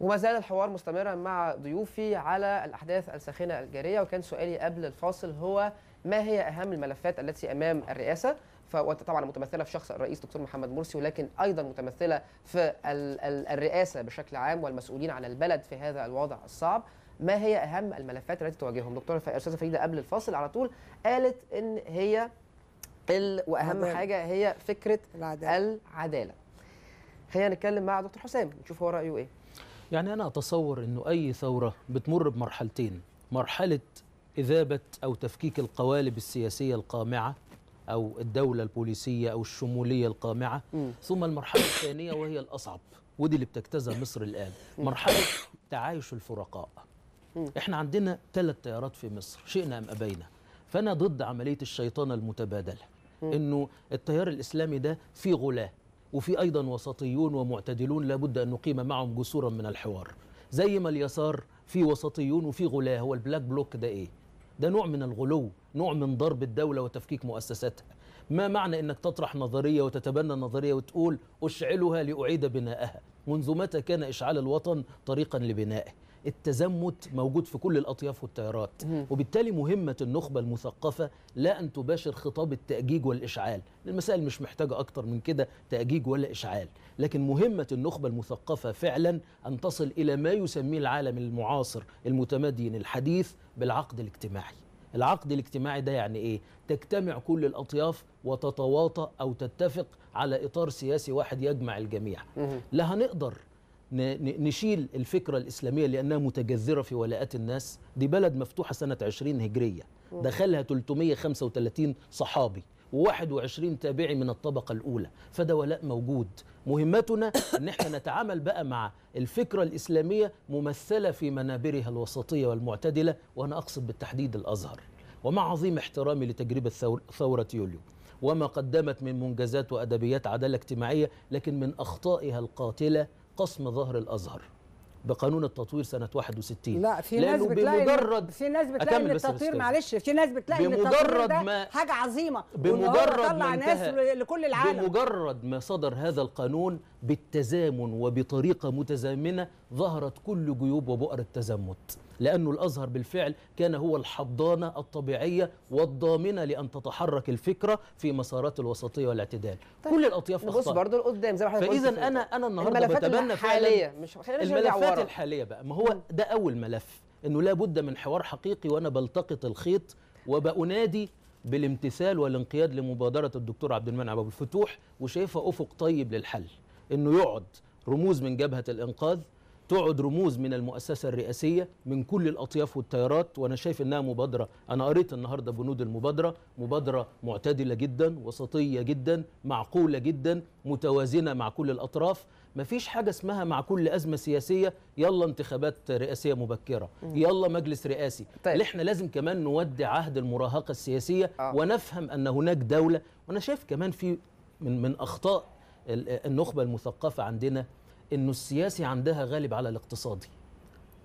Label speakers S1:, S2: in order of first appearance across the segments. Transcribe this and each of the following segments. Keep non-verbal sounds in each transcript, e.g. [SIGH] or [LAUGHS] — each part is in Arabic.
S1: وما زال الحوار مستمرا مع ضيوفي على الأحداث الساخنة الجارية وكان سؤالي قبل الفاصل هو ما هي أهم الملفات التي أمام الرئاسة فطبعا متمثله في شخص الرئيس دكتور محمد مرسي ولكن ايضا متمثله في الرئاسه بشكل عام والمسؤولين عن البلد في هذا الوضع الصعب ما هي اهم الملفات التي تواجههم دكتوره استاذه فريده قبل الفاصل على طول قالت ان هي ال... واهم عدالة. حاجه هي فكره العداله, العدالة. خلينا نتكلم مع دكتور حسام نشوف هو رايه ايه
S2: يعني أنا أتصور أنه أي ثورة بتمر بمرحلتين مرحلة إذابة أو تفكيك القوالب السياسية القامعة أو الدولة البوليسية أو الشمولية القامعة م. ثم المرحلة الثانية وهي الأصعب ودي اللي بتجتازها مصر الآن مرحلة تعايش الفرقاء إحنا عندنا ثلاث تيارات في مصر شئنا أم أبينا فأنا ضد عملية الشيطنة المتبادلة إنه التيار الإسلامي ده فيه غلاة وفي أيضا وسطيون ومعتدلون لابد أن نقيم معهم جسورا من الحوار زي ما اليسار في وسطيون وفي غلاة هو البلاك بلوك ده إيه؟ ده نوع من الغلو نوع من ضرب الدولة وتفكيك مؤسساتها ما معنى أنك تطرح نظرية وتتبنى نظرية وتقول أشعلها لأعيد بنائها منذ متى كان إشعال الوطن طريقا لبنائه التزمت موجود في كل الأطياف والتيارات وبالتالي مهمة النخبة المثقفة لا أن تباشر خطاب التأجيج والإشعال المسائل مش محتاجة أكتر من كده تأجيج ولا إشعال لكن مهمة النخبة المثقفة فعلا أن تصل إلى ما يسميه العالم المعاصر المتمدين الحديث بالعقد الاجتماعي العقد الاجتماعي ده يعني ايه تجتمع كل الاطياف وتتواطا او تتفق على اطار سياسي واحد يجمع الجميع لا هنقدر نشيل الفكرة الإسلامية لأنها متجذرة في ولاءات الناس دي بلد مفتوحة سنة 20 هجرية دخلها 335 صحابي و21 تابعي من الطبقة الأولى فده ولاء موجود مهمتنا [COUGHS] أن احنا نتعامل بقى مع الفكرة الإسلامية ممثلة في منابرها الوسطية والمعتدلة وأنا أقصد بالتحديد الأزهر ومع عظيم احترامي لتجربة ثورة يوليو وما قدمت من منجزات وأدبيات عدالة اجتماعية لكن من أخطائها القاتلة قسم ظهر الازهر بقانون التطوير سنه 61 لا في ناس بتلاقي بمجرد
S3: في ناس بتلاقي ان التطوير معلش في ناس بتلاقي ان التطوير ده ما حاجه عظيمه بمجرد طلع ناس لكل العالم
S2: بمجرد ما صدر هذا القانون بالتزامن وبطريقه متزامنه ظهرت كل جيوب وبؤر التزمت لأن الأزهر بالفعل كان هو الحضانة الطبيعية والضامنة لأن تتحرك الفكرة في مسارات الوسطية والاعتدال طيب. كل الأطياف أخطأت بص برضه
S1: لقدام زي ما فإذا أنا أنا النهاردة بتبنى الحالية مش خلينا الملفات
S2: الحالية بقى ما هو ده أول ملف انه لا بد من حوار حقيقي وانا بلتقط الخيط وبأنادي بالامتثال والانقياد لمبادره الدكتور عبد المنعم ابو الفتوح وشايفه افق طيب للحل انه يقعد رموز من جبهه الانقاذ تقعد رموز من المؤسسة الرئاسية من كل الأطياف والتيارات وأنا شايف إنها مبادرة أنا قريت النهاردة بنود المبادرة مبادرة معتدلة جدا وسطية جدا معقولة جدا متوازنة مع كل الأطراف مفيش حاجة اسمها مع كل أزمة سياسية يلا انتخابات رئاسية مبكرة يلا مجلس رئاسي طيب. اللي احنا لازم كمان نودع عهد المراهقة السياسية آه. ونفهم أن هناك دولة وأنا شايف كمان في من, من أخطاء النخبة المثقفة عندنا انه السياسي عندها غالب على الاقتصادي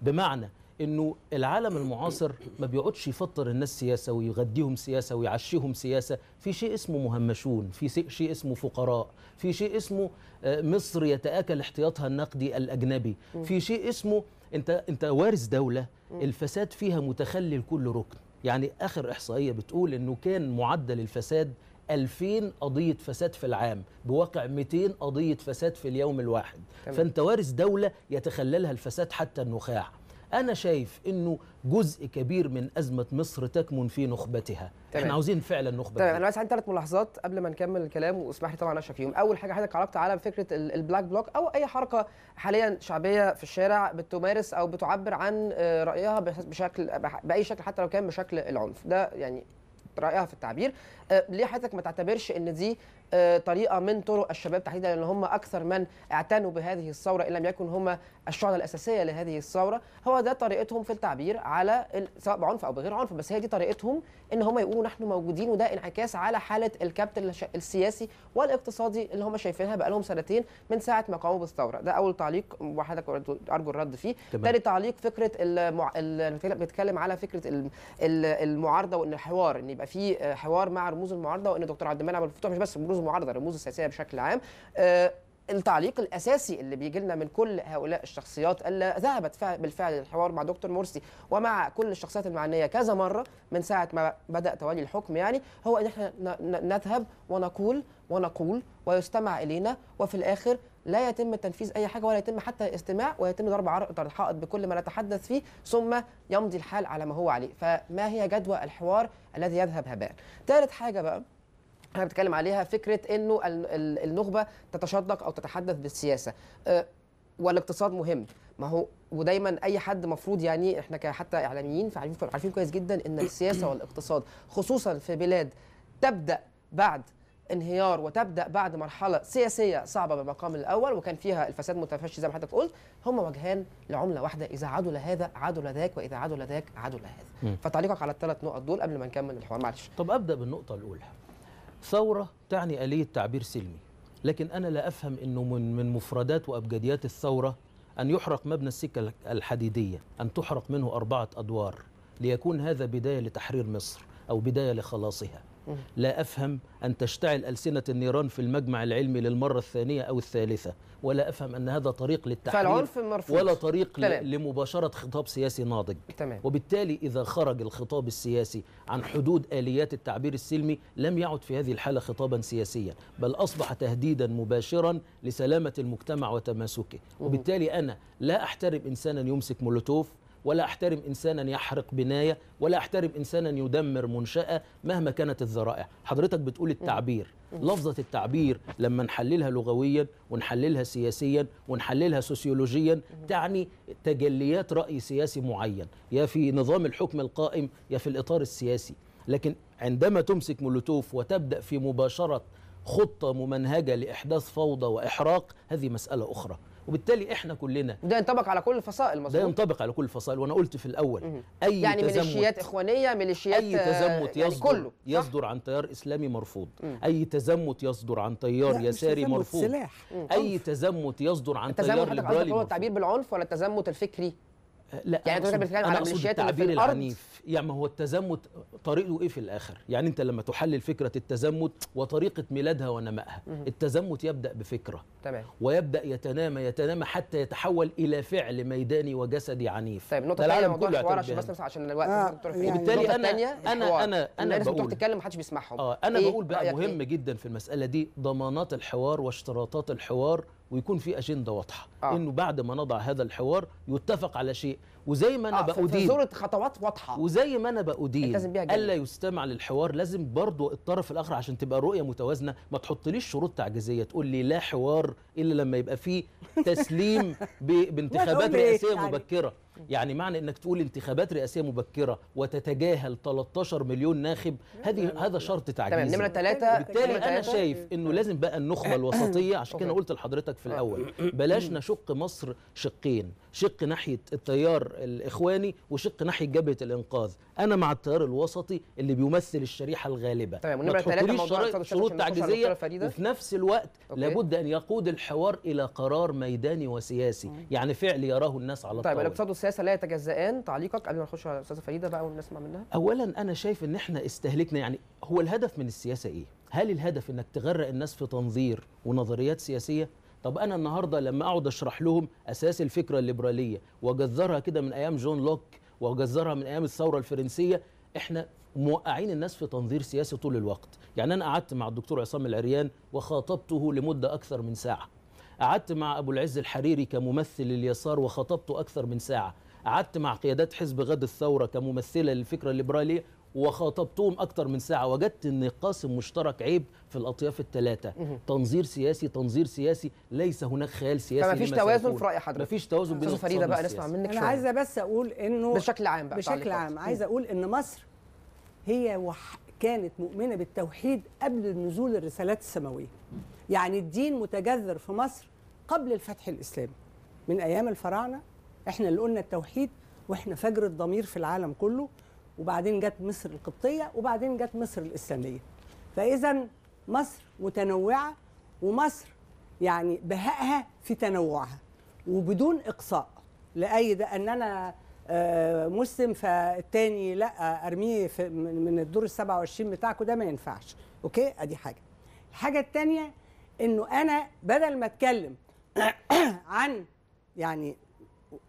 S2: بمعنى انه العالم المعاصر ما بيقعدش يفطر الناس سياسه ويغديهم سياسه ويعشيهم سياسه في شيء اسمه مهمشون في شيء اسمه فقراء في شيء اسمه آه، مصر يتاكل احتياطها النقدي الاجنبي في شيء اسمه انت انت وارث دوله الفساد فيها متخلل كل ركن يعني اخر احصائيه بتقول انه كان معدل الفساد 2000 قضيه فساد في العام بواقع 200 قضيه فساد في اليوم الواحد تمام. فانت وارث دوله يتخللها الفساد حتى النخاع انا شايف انه جزء كبير من ازمه مصر تكمن في نخبتها تمام. احنا عاوزين فعلا نخبه تمام انا
S1: بس عندي ثلاث ملاحظات قبل ما نكمل الكلام واسمح لي طبعا اشرف فيهم اول حاجه حضرتك عرضت على فكره البلاك بلوك او اي حركه حاليا شعبيه في الشارع بتمارس او بتعبر عن آه، رايها بشكل باي شكل حتى لو كان بشكل العنف ده يعني رائعه في التعبير آه، ليه حضرتك ما تعتبرش ان دي آه، طريقه من طرق الشباب تحديدا لان هم اكثر من اعتنوا بهذه الثوره ان لم يكن هم الشعلة الأساسية لهذه الثورة هو ده طريقتهم في التعبير على سواء بعنف أو بغير عنف بس هي دي طريقتهم إن هم يقولوا نحن موجودين وده انعكاس على حالة الكابتل السياسي والاقتصادي اللي هم شايفينها بقالهم سنتين من ساعة ما قاموا بالثورة ده أول تعليق وحضرتك أرجو الرد فيه تاني تعليق فكرة المع... بنتكلم على فكرة المعارضة وإن الحوار إن يبقى في آه، حوار مع رموز المعارضة وإن دكتور عبد المنعم الفتوح مش بس رموز المعارضة رموز السياسية بشكل عام آه، التعليق الاساسي اللي بيجي لنا من كل هؤلاء الشخصيات اللي ذهبت بالفعل للحوار مع دكتور مرسي ومع كل الشخصيات المعنيه كذا مره من ساعه ما بدا تولي الحكم يعني هو ان احنا نذهب ونقول ونقول ويستمع الينا وفي الاخر لا يتم تنفيذ اي حاجه ولا يتم حتى الاستماع ويتم ضرب عرض الحائط بكل ما نتحدث فيه ثم يمضي الحال على ما هو عليه فما هي جدوى الحوار الذي يذهب هباء ثالث حاجه بقى احنا بنتكلم عليها فكره انه النخبه تتشدق او تتحدث بالسياسه أه، والاقتصاد مهم ما هو ودايما اي حد مفروض يعني احنا حتى اعلاميين فعارفين عارفين كويس جدا ان السياسه والاقتصاد خصوصا في بلاد تبدا بعد انهيار وتبدا بعد مرحله سياسيه صعبه بالمقام الاول وكان فيها الفساد متفشي زي ما حضرتك قلت هم وجهان لعمله واحده اذا عدل هذا عدل ذاك واذا عدل ذاك عدل هذا فتعليقك على الثلاث نقط دول قبل ما نكمل الحوار معلش طب ابدا بالنقطه الاولى
S2: ثورة تعني آلية تعبير سلمي لكن أنا لا أفهم أنه من, من مفردات وأبجديات الثورة أن يحرق مبنى السكة الحديدية أن تحرق منه أربعة أدوار ليكون هذا بداية لتحرير مصر أو بداية لخلاصها لا أفهم أن تشتعل ألسنة النيران في المجمع العلمي للمرة الثانية أو الثالثة ولا أفهم أن هذا طريق للتحرير فالعنف مرفوض ولا طريق تمام. لمباشرة خطاب سياسي ناضج تمام. وبالتالي إذا خرج الخطاب السياسي عن حدود آليات التعبير السلمي لم يعد في هذه الحالة خطابا سياسيا بل أصبح تهديدا مباشرا لسلامة المجتمع وتماسكه وبالتالي أنا لا أحترم إنسانا يمسك مولوتوف ولا أحترم إنسانا يحرق بناية ولا أحترم إنسانا يدمر منشأة مهما كانت الذرائع حضرتك بتقول التعبير لفظة التعبير لما نحللها لغويا ونحللها سياسيا ونحللها سوسيولوجيا تعني تجليات رأي سياسي معين يا في نظام الحكم القائم يا في الإطار السياسي لكن عندما تمسك مولوتوف وتبدأ في مباشرة خطه ممنهجه لاحداث فوضى واحراق هذه مساله اخرى وبالتالي احنا كلنا ده ينطبق على كل الفصائل مظبوط ده ينطبق على كل الفصائل وانا قلت في الاول مم. اي يعني تزمت ميليشيات
S1: اخوانيه ميليشيات اي آه، تزمت يعني يصدر كله.
S2: يصدر عن تيار اسلامي مرفوض مم. اي تزمت يصدر عن تيار يساري مرفوض سلاح. مم. اي تزمت يصدر عن تيار ليبرالي التزمت هو
S1: التعبير بالعنف ولا التزمت الفكري آه، لا يعني انت بتتكلم على الميليشيات اللي في الارض العنيف
S2: يعني ما هو التزمت طريقه ايه في الاخر يعني انت لما تحلل فكره التزمت وطريقه ميلادها ونمائها التزمت يبدا بفكره تمام ويبدا يتنامى يتنامى حتى يتحول الى فعل ميداني وجسدي عنيف طيب نقطه ثانيه موضوع الحوار عشان بس
S1: عشان الوقت آه. يعني وبالتالي انا انا انا انا الناس بتروح تتكلم محدش بيسمعهم اه انا إيه؟ بقول بقى مهم
S2: إيه؟ جدا في المساله دي ضمانات الحوار واشتراطات الحوار ويكون في اجنده واضحه آه. انه بعد ما نضع هذا الحوار يتفق على شيء وزي ما انا آه بأدين صورة خطوات واضحه وزي ما انا بأدين الا يستمع للحوار لازم برضو الطرف الاخر عشان تبقى الرؤيه متوازنه ما تحطليش شروط تعجيزيه تقول لي لا حوار الا لما يبقى فيه تسليم [LAUGHS] بانتخابات رئاسيه يعني. مبكره يعني معنى انك تقول انتخابات رئاسيه مبكره وتتجاهل 13 مليون ناخب هذه نعم. هذا شرط تعجيزي تمام نمره ثلاثه بالتالي انا شايف انه لازم بقى النخبه [COUGHS] الوسطيه عشان كده قلت لحضرتك في الاول بلاش نشق مصر شقين شق ناحيه التيار الاخواني وشق ناحيه جبهه الانقاذ انا مع التيار الوسطي اللي بيمثل الشريحه الغالبه طيب ونمره ثلاثه شروط تعجيزيه وفي نفس الوقت أوكي. لابد ان يقود الحوار الى قرار ميداني وسياسي مم. يعني فعل يراه الناس على طيب، الطاوله طيب الاقتصاد
S1: والسياسه لا يتجزئان تعليقك قبل ما نخش على استاذه فريده بقى ونسمع منها
S2: اولا انا شايف ان احنا استهلكنا يعني هو الهدف من السياسه ايه هل الهدف انك تغرق الناس في تنظير ونظريات سياسيه طب انا النهارده لما اقعد اشرح لهم اساس الفكره الليبراليه واجذرها كده من ايام جون لوك واجذرها من ايام الثوره الفرنسيه احنا موقعين الناس في تنظير سياسي طول الوقت يعني انا قعدت مع الدكتور عصام العريان وخاطبته لمده اكثر من ساعه قعدت مع ابو العز الحريري كممثل اليسار وخاطبته اكثر من ساعه قعدت مع قيادات حزب غد الثوره كممثله للفكره الليبراليه وخاطبتهم اكتر من ساعه وجدت ان قاسم مشترك عيب في الاطياف الثلاثه تنظير سياسي تنظير سياسي ليس هناك خيال سياسي فمفيش توازن في راي حضرتك مفيش توازن بين فريده بقى نسمع منك
S3: انا عايزه بس اقول انه بشكل عام بقى بشكل عام عايزه اقول ان مصر هي وح... كانت مؤمنه بالتوحيد قبل نزول الرسالات السماويه يعني الدين متجذر في مصر قبل الفتح الاسلامي من ايام الفراعنه احنا اللي قلنا التوحيد واحنا فجر الضمير في العالم كله وبعدين جت مصر القبطيه وبعدين جت مصر الاسلاميه فاذا مصر متنوعه ومصر يعني بهائها في تنوعها وبدون اقصاء لاي ده ان انا آه، مسلم فالتاني لا ارميه من الدور ال 27 بتاعكم ده ما ينفعش اوكي ادي حاجه الحاجه الثانيه انه انا بدل ما اتكلم [COUGHS] عن يعني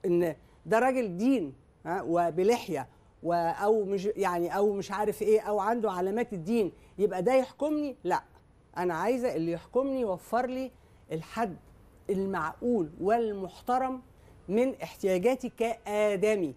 S3: ان ده راجل دين وبلحيه او مش يعني او مش عارف ايه او عنده علامات الدين يبقى ده يحكمني لا انا عايزه اللي يحكمني يوفر لي الحد المعقول والمحترم من احتياجاتي كادمي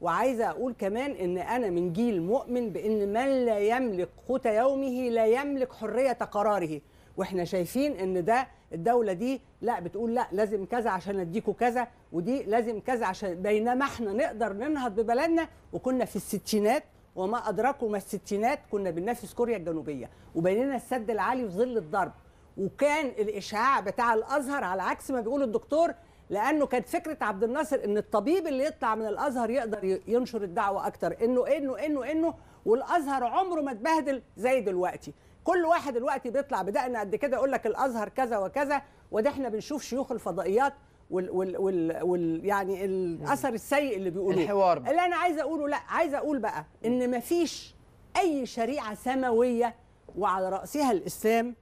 S3: وعايزه اقول كمان ان انا من جيل مؤمن بان من لا يملك قوت يومه لا يملك حريه قراره واحنا شايفين ان ده الدوله دي لا بتقول لا لازم كذا عشان اديكوا كذا ودي لازم كذا عشان بينما احنا نقدر ننهض ببلدنا وكنا في الستينات وما ما الستينات كنا بننافس كوريا الجنوبيه وبيننا السد العالي في ظل الضرب وكان الاشعاع بتاع الازهر على عكس ما بيقول الدكتور لانه كانت فكره عبد الناصر ان الطبيب اللي يطلع من الازهر يقدر ينشر الدعوه اكتر انه انه انه انه والازهر عمره ما اتبهدل زي دلوقتي كل واحد دلوقتي بيطلع بدقن قد كده يقول لك الازهر كذا وكذا وده احنا بنشوف شيوخ الفضائيات وال وال وال, وال يعني الاثر السيء اللي بيقولوه الحوار بقى. اللي انا عايز اقوله لا عايز اقول بقى ان مفيش اي شريعه سماويه وعلى راسها الاسلام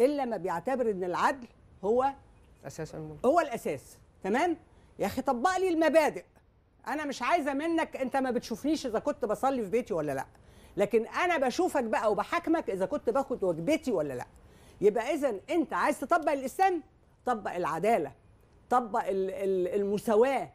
S3: الا ما بيعتبر ان العدل هو اساس الملك هو الاساس تمام يا اخي طبق لي المبادئ انا مش عايزه منك انت ما بتشوفنيش اذا كنت بصلي في بيتي ولا لا لكن انا بشوفك بقى وبحاكمك اذا كنت باخد وجبتي ولا لا يبقى اذا انت عايز تطبق الاسلام طبق العداله طبق المساواه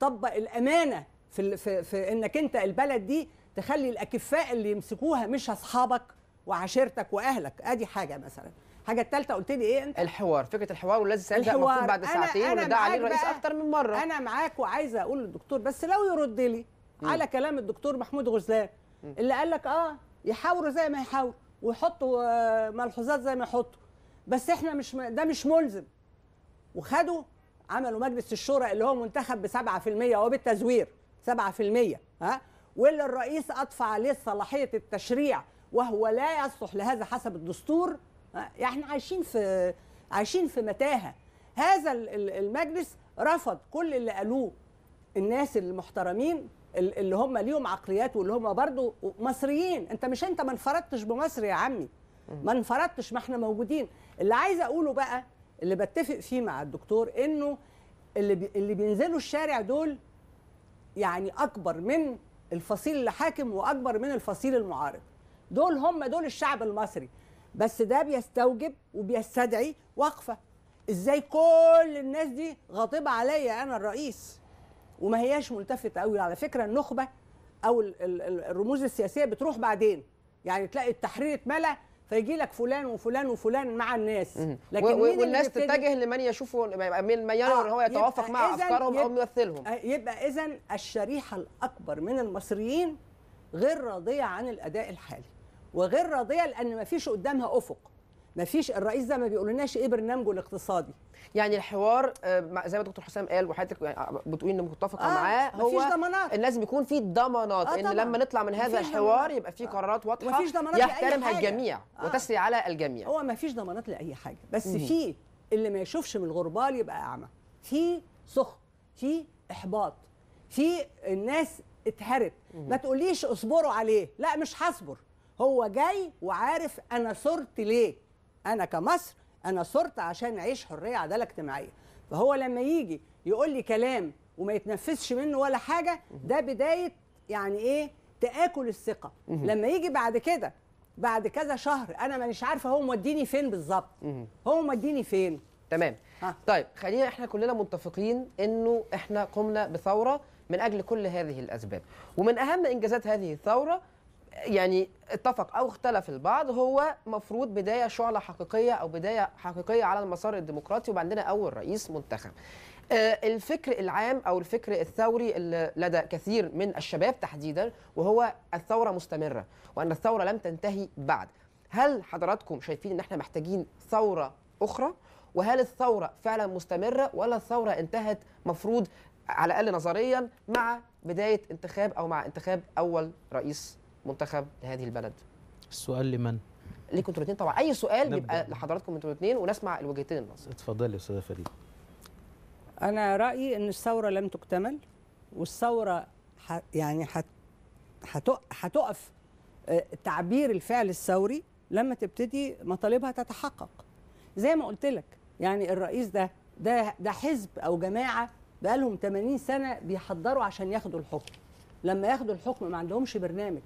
S3: طبق الامانه في, في, في انك انت البلد دي تخلي الاكفاء اللي يمسكوها مش اصحابك وعشيرتك واهلك ادي حاجه مثلا الحاجه الثالثه قلت لي ايه انت الحوار فكره الحوار والذي سيبدا مفهوم بعد ساعتين أنا وده عليه الرئيس اكتر من مره انا معاك وعايزه اقول للدكتور بس لو يرد لي على كلام الدكتور محمود غزلان اللي قال لك اه يحاوروا زي ما يحاوروا ويحطوا آه، ملحوظات زي ما يحطوا بس احنا مش ده مش ملزم وخدوا عملوا مجلس الشورى اللي هو منتخب ب 7% هو بالتزوير 7% ها واللي الرئيس اضفى عليه صلاحيه التشريع وهو لا يصلح لهذا حسب الدستور احنا عايشين في عايشين في متاهه هذا المجلس رفض كل اللي قالوه الناس المحترمين اللي هم ليهم عقليات واللي هم برضو مصريين انت مش انت ما انفردتش بمصر يا عمي ما انفردتش ما احنا موجودين اللي عايز اقوله بقى اللي بتفق فيه مع الدكتور انه اللي اللي بينزلوا الشارع دول يعني اكبر من الفصيل الحاكم واكبر من الفصيل المعارض دول هم دول الشعب المصري بس ده بيستوجب وبيستدعي وقفه ازاي كل الناس دي غاضبه عليا انا الرئيس وما هياش ملتفته قوي على فكره النخبه او الرموز السياسيه بتروح بعدين يعني تلاقي التحرير اتملى فيجي لك فلان وفلان وفلان مع الناس لكن مين والناس تتجه
S1: لمن يشوفه من ما يرى آه، هو يتوافق مع افكارهم او
S3: يمثلهم يبقى آه، اذا الشريحه الاكبر من المصريين غير راضيه عن الاداء الحالي وغير راضيه لان ما فيش قدامها افق ما فيش الرئيس ده ما بيقولناش ايه برنامجه الاقتصادي يعني الحوار آه، زي ما دكتور حسام قال وحضرتك يعني، آه، بتقولي
S1: ان متفقه آه معاه هو إن لازم يكون في ضمانات آه ان لما نطلع من هذا الحوار يبقى
S3: في قرارات واضحه يحترمها الجميع آه وتسري على الجميع هو ما فيش ضمانات لاي حاجه بس في اللي ما يشوفش من الغربال يبقى اعمى في سخط في احباط في الناس اتهرت ما تقوليش اصبروا عليه لا مش هصبر هو جاي وعارف انا صرت ليه انا كمصر انا صرت عشان اعيش حريه عداله اجتماعيه فهو لما يجي يقول لي كلام وما يتنفذش منه ولا حاجه ده بدايه يعني ايه تاكل الثقه لما يجي بعد كده بعد كذا شهر انا مانيش عارفه هو موديني فين بالظبط هو موديني فين تمام ها. طيب خلينا احنا كلنا متفقين انه احنا قمنا
S1: بثوره من اجل كل هذه الاسباب ومن اهم انجازات هذه الثوره يعني اتفق او اختلف البعض هو مفروض بدايه شعله حقيقيه او بدايه حقيقيه على المسار الديمقراطي وعندنا اول رئيس منتخب. آه، الفكر العام او الفكر الثوري لدى كثير من الشباب تحديدا وهو الثوره مستمره وان الثوره لم تنتهي بعد. هل حضراتكم شايفين ان احنا محتاجين ثوره اخرى؟ وهل الثوره فعلا مستمره ولا الثوره انتهت مفروض على الاقل نظريا مع بدايه انتخاب او مع انتخاب اول رئيس منتخب هذه البلد السؤال لمن ليكم انتوا الاثنين طبعا اي سؤال نبدأ. بيبقى لحضراتكم انتوا الاثنين
S3: ونسمع الوجهتين النصر
S2: اتفضلي يا استاذه فريد
S3: انا رايي ان الثوره لم تكتمل والثوره ح... يعني هتقف حت... حتو... آه، تعبير الفعل الثوري لما تبتدي مطالبها تتحقق زي ما قلت لك يعني الرئيس ده ده ده حزب او جماعه بقالهم 80 سنه بيحضروا عشان ياخدوا الحكم لما ياخدوا الحكم ما عندهمش برنامج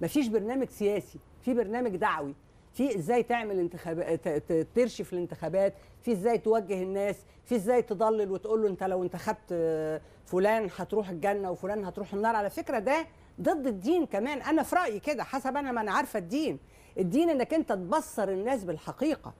S3: مفيش برنامج سياسي في برنامج دعوي في ازاي تعمل انتخابات ترشف الانتخابات في ازاي توجه الناس في ازاي تضلل وتقول له انت لو انتخبت آه، فلان هتروح الجنه وفلان هتروح النار على فكره ده ضد الدين كمان انا في رايي كده حسب انا ما انا عارفه الدين الدين انك انت تبصر الناس بالحقيقه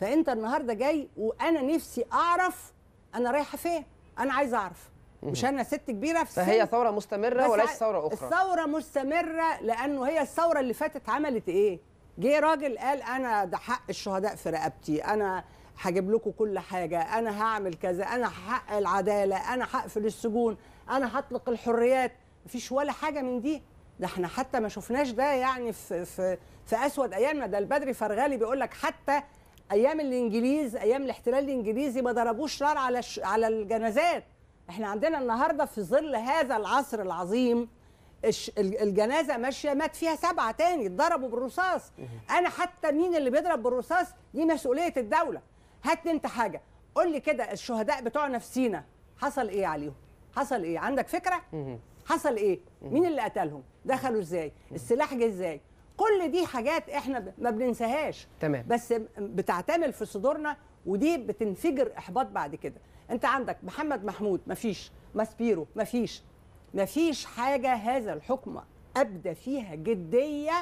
S3: فانت النهارده جاي وانا نفسي اعرف انا رايحه فين انا عايز اعرف مش انا ست كبيره في السن فهي ثوره مستمره وليس ثوره اخرى الثوره مستمره لانه هي الثوره اللي فاتت عملت ايه جه راجل قال انا ده حق الشهداء في رقبتي انا هجيب لكم كل حاجه انا هعمل كذا انا حق العداله انا هقفل السجون انا هطلق الحريات مفيش ولا حاجه من دي ده احنا حتى ما شفناش ده يعني في في في اسود ايامنا ده البدري فرغالي بيقول لك حتى ايام الانجليز ايام الاحتلال الانجليزي ما ضربوش نار على على الجنازات احنا عندنا النهارده في ظل هذا العصر العظيم الجنازه ماشيه مات فيها سبعه تاني اتضربوا بالرصاص انا حتى مين اللي بيضرب بالرصاص دي مسؤوليه الدوله هات انت حاجه قول لي كده الشهداء بتوع نفسينا حصل ايه عليهم حصل ايه عندك فكره حصل ايه مين اللي قتلهم دخلوا ازاي السلاح جه ازاي كل دي حاجات احنا ما بننساهاش تمام بس بتعتمل في صدورنا ودي بتنفجر احباط بعد كده انت عندك محمد محمود مفيش ماسبيرو مفيش مفيش حاجه هذا الحكم ابدى فيها جديه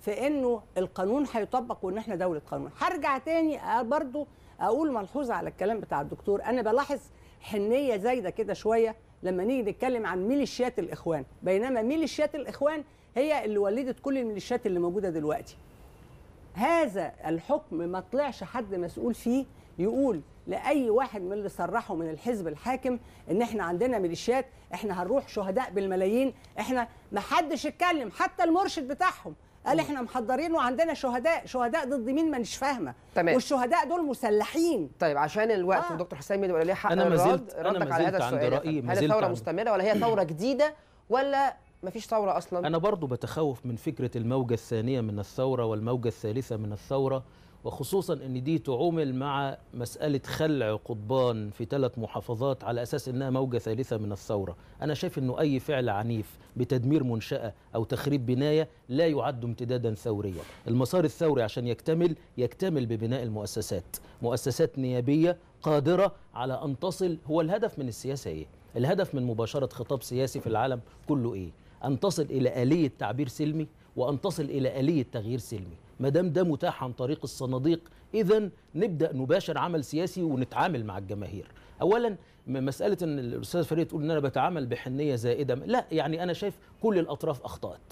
S3: في انه القانون هيطبق وان احنا دوله قانون هرجع تاني آه، برضو اقول ملحوظه على الكلام بتاع الدكتور انا بلاحظ حنيه زايده كده شويه لما نيجي نتكلم عن ميليشيات الاخوان بينما ميليشيات الاخوان هي اللي ولدت كل الميليشيات اللي موجوده دلوقتي هذا الحكم ما طلعش حد مسؤول فيه يقول لاي واحد من اللي صرحوا من الحزب الحاكم ان احنا عندنا ميليشيات احنا هنروح شهداء بالملايين احنا ما حدش اتكلم حتى المرشد بتاعهم قال احنا محضرين وعندنا شهداء شهداء ضد مين ما مانيش فاهمه تمام. والشهداء دول مسلحين طيب عشان الوقت آه. ودكتور حسام ميدو ليه حق انا ما زلت
S2: ردك على هذا السؤال هل ثوره مستمره
S1: ولا هي ثوره جديده ولا ما فيش ثوره اصلا انا
S2: برضو بتخوف من فكره الموجه الثانيه من الثوره والموجه الثالثه من الثوره وخصوصا ان دي تعومل مع مساله خلع قضبان في ثلاث محافظات على اساس انها موجه ثالثه من الثوره انا شايف انه اي فعل عنيف بتدمير منشاه او تخريب بنايه لا يعد امتدادا ثوريا المسار الثوري عشان يكتمل يكتمل ببناء المؤسسات مؤسسات نيابيه قادره على ان تصل هو الهدف من السياسه ايه الهدف من مباشره خطاب سياسي في العالم كله ايه ان تصل الى اليه تعبير سلمي وان تصل الى اليه تغيير سلمي ما دام ده متاح عن طريق الصناديق اذا نبدا نباشر عمل سياسي ونتعامل مع الجماهير اولا مساله ان الاستاذ فريد تقول ان انا بتعامل بحنيه زائده لا يعني انا شايف كل الاطراف اخطات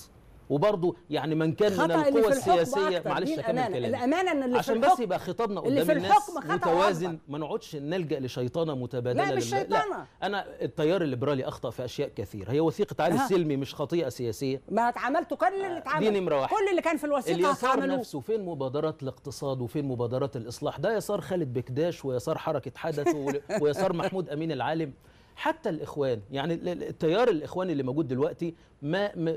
S2: وبرضه يعني من كان من القوى السياسيه معلش اكمل كلام الامانه ان اللي عشان بس يبقى خطابنا قدام الناس متوازن ما نقعدش نلجا لشيطانه متبادله لا مش شيطانه انا التيار الليبرالي اخطا في اشياء كثير هي وثيقه علي السلمي مش خطيئه سياسيه
S3: ما اتعملت كل اللي آه، اتعمل دي نمره واحد كل اللي كان في الوثيقه اليسار نفسه
S2: فين مبادرات الاقتصاد وفين مبادرات الاصلاح ده يسار خالد بكداش ويسار حركه حدث [LAUGHS] ويسار محمود امين العالم حتى الاخوان يعني التيار الاخواني اللي موجود دلوقتي ما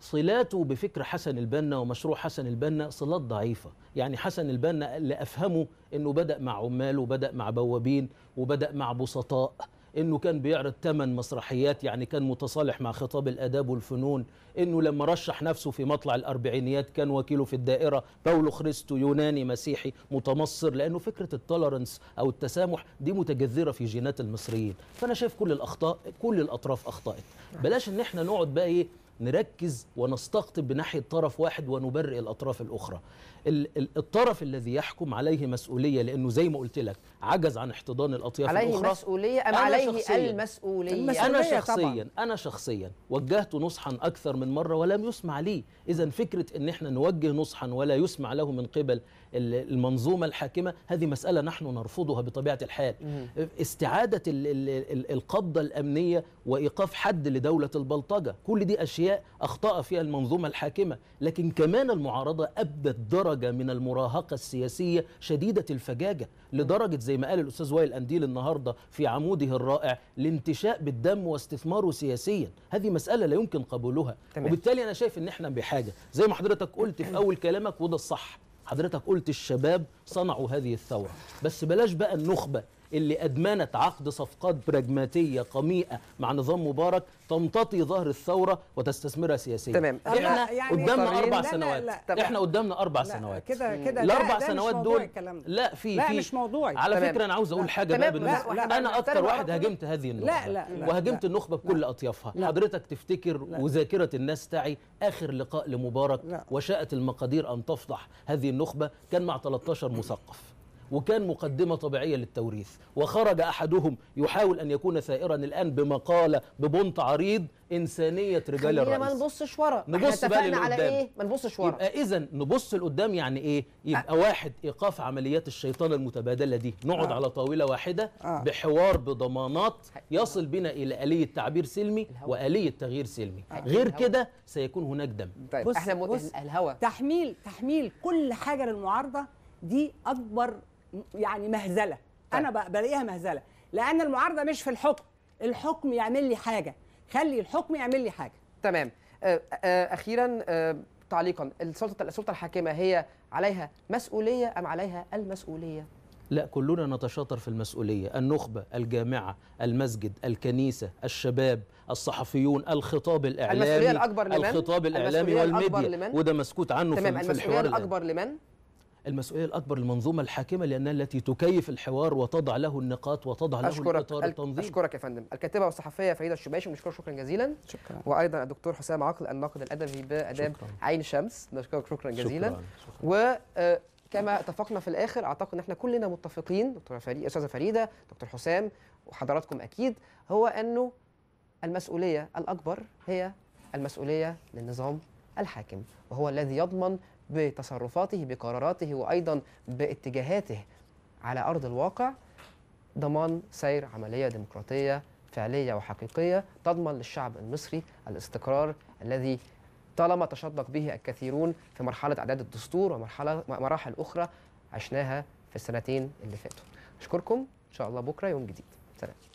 S2: صلاته بفكر حسن البنا ومشروع حسن البنا صلات ضعيفة يعني حسن البنا اللي أفهمه أنه بدأ مع عمال وبدأ مع بوابين وبدأ مع بسطاء انه كان بيعرض ثمان مسرحيات يعني كان متصالح مع خطاب الاداب والفنون انه لما رشح نفسه في مطلع الاربعينيات كان وكيله في الدائره باولو خريستو يوناني مسيحي متمصر لانه فكره التولرنس او التسامح دي متجذره في جينات المصريين فانا شايف كل الاخطاء كل الاطراف اخطات بلاش ان احنا نقعد بقى ايه نركز ونستقطب بناحية طرف واحد ونبرئ الأطراف الأخرى الطرف الذي يحكم عليه مسؤولية لأنه زي ما قلت لك عجز عن احتضان الأطياف عليه الأخرى عليه مسؤولية
S1: أم عليه شخصياً المسؤولية, المسؤولية أنا شخصيا
S2: طبعًا. أنا شخصيا وجهت نصحا أكثر من مرة ولم يسمع لي إذا فكرة أن احنا نوجه نصحا ولا يسمع له من قبل المنظومة الحاكمة هذه مسألة نحن نرفضها بطبيعة الحال استعادة القبضة الأمنية وإيقاف حد لدولة البلطجة كل دي أشياء أخطأ فيها المنظومة الحاكمة لكن كمان المعارضة أبدت درجة من المراهقة السياسية شديدة الفجاجة لدرجة زي ما قال الأستاذ وائل أنديل النهاردة في عموده الرائع الانتشاء بالدم واستثماره سياسيا هذه مسألة لا يمكن قبولها تمام. وبالتالي أنا شايف إن إحنا بحاجة زي ما حضرتك قلت في أول كلامك وده الصح حضرتك قلت الشباب صنعوا هذه الثورة بس بلاش بقى النخبة اللي أدمنت عقد صفقات براجماتية قميئة مع نظام مبارك تمتطي ظهر الثورة وتستثمرها سياسيا تمام احنا يعني, يعني قدامنا طيب. أربع سنوات لا لا. احنا قدامنا أربع لا. سنوات كده كده الأربع سنوات دول لا في لا مش موضوعي على تمام. فكرة أنا عاوز أقول حاجة بقى بالنسبة أنا أكتر واحد هاجمت هذه النخبة لا لا وهاجمت النخبة بكل أطيافها حضرتك تفتكر وذاكرة الناس تعي آخر لقاء لمبارك وشاءت المقادير أن تفضح هذه النخبة كان مع 13 مثقف وكان مقدمة طبيعية للتوريث وخرج أحدهم يحاول أن يكون ثائرا الآن بمقالة ببنط عريض إنسانية رجال الرئيس ما
S1: نبصش ورا نبص بقى على إيه؟ ما
S2: نبصش ورا يبقى إذا نبص لقدام يعني إيه؟ يبقى أه. واحد إيقاف عمليات الشيطان المتبادلة دي نقعد أه. على طاولة واحدة أه. بحوار بضمانات يصل بنا إلى آلية تعبير سلمي وآلية تغيير سلمي أه. غير كده سيكون هناك دم طيب بص احنا بص
S3: الهوى تحميل تحميل كل حاجة للمعارضة دي أكبر يعني مهزله طيب. انا بلاقيها مهزله لان المعارضه مش في الحكم الحكم يعمل لي حاجه خلي الحكم يعمل لي حاجه تمام آه، آه، اخيرا آه،
S1: تعليقا السلطه السلطه الحاكمه هي عليها مسؤوليه ام عليها المسؤوليه
S2: لا كلنا نتشاطر في المسؤولية النخبة الجامعة المسجد الكنيسة الشباب الصحفيون الخطاب الإعلامي المسؤولية الأكبر لمن؟ الخطاب الإعلامي والميديا لمن؟ وده مسكوت عنه تمام في الحوار المسؤولية الأكبر لمن؟ المسؤوليه الاكبر للمنظومه الحاكمه لانها التي تكيف الحوار وتضع له النقاط وتضع له أشكرك الاطار التنظيمي
S1: اشكرك يا فندم الكاتبه والصحفيه فريده الشباشي بنشكرك شكرا جزيلا شكرا. وايضا الدكتور حسام عقل الناقد الادبي باداب شكرا. عين شمس نشكرك شكرا جزيلا شكرا. شكرا. و آه، كما اتفقنا في الاخر اعتقد ان احنا كلنا متفقين دكتوره فريده استاذه فريده دكتور حسام وحضراتكم اكيد هو انه المسؤوليه الاكبر هي المسؤوليه للنظام الحاكم وهو الذي يضمن بتصرفاته بقراراته وايضا باتجاهاته على ارض الواقع ضمان سير عمليه ديمقراطيه فعليه وحقيقيه تضمن للشعب المصري الاستقرار الذي طالما تشدق به الكثيرون في مرحله اعداد الدستور ومرحله مراحل اخرى عشناها في السنتين اللي فاتوا. اشكركم ان شاء الله بكره يوم جديد. سلام.